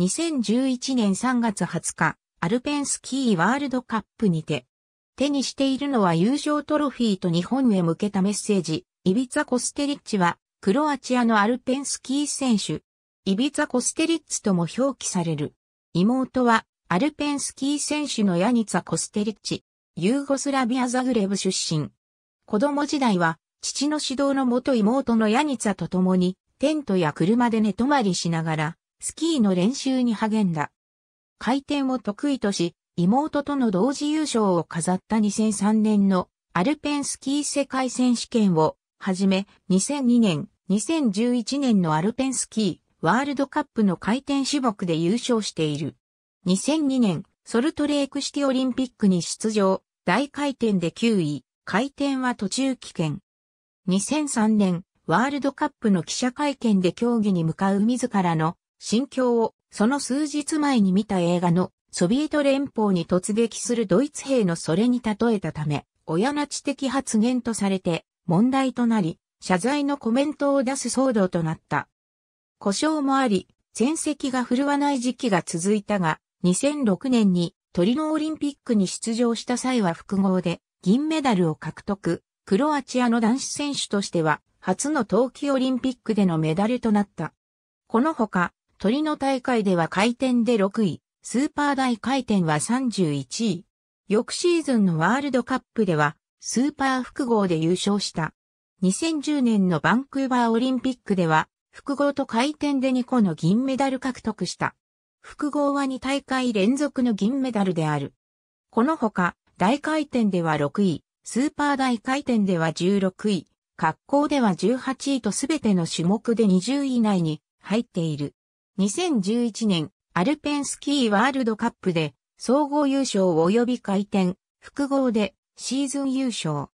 2011年3月20日、アルペンスキーワールドカップにて、手にしているのは優勝トロフィーと日本へ向けたメッセージ、イビツァ・コステリッチは、クロアチアのアルペンスキー選手、イビツァ・コステリッツとも表記される。妹は、アルペンスキー選手のヤニツァ・コステリッチ、ユーゴスラビア・ザグレブ出身。子供時代は、父の指導の元妹のヤニツァと共に、テントや車で寝泊まりしながら、スキーの練習に励んだ。回転を得意とし、妹との同時優勝を飾った2003年のアルペンスキー世界選手権をはじめ、2002年、2011年のアルペンスキーワールドカップの回転種目で優勝している。2002年、ソルトレーク式オリンピックに出場、大回転で9位、回転は途中棄権。2003年、ワールドカップの記者会見で競技に向かう自らの心境をその数日前に見た映画のソビエト連邦に突撃するドイツ兵のそれに例えたため、親な知的発言とされて問題となり、謝罪のコメントを出す騒動となった。故障もあり、戦績が振るわない時期が続いたが、2006年にトリノオリンピックに出場した際は複合で銀メダルを獲得、クロアチアの男子選手としては初の冬季オリンピックでのメダルとなった。このほか、鳥の大会では回転で6位、スーパー大回転は31位。翌シーズンのワールドカップでは、スーパー複合で優勝した。2010年のバンクーバーオリンピックでは、複合と回転で2個の銀メダル獲得した。複合は2大会連続の銀メダルである。このほか、大回転では6位、スーパー大回転では16位、滑降では18位とすべての種目で20位以内に入っている。2011年、アルペンスキーワールドカップで、総合優勝及び回転、複合で、シーズン優勝。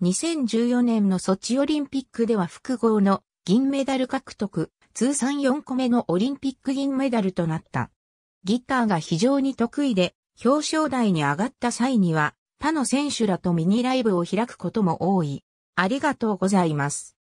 2014年のソチオリンピックでは複合の銀メダル獲得、通算4個目のオリンピック銀メダルとなった。ギターが非常に得意で、表彰台に上がった際には、他の選手らとミニライブを開くことも多い。ありがとうございます。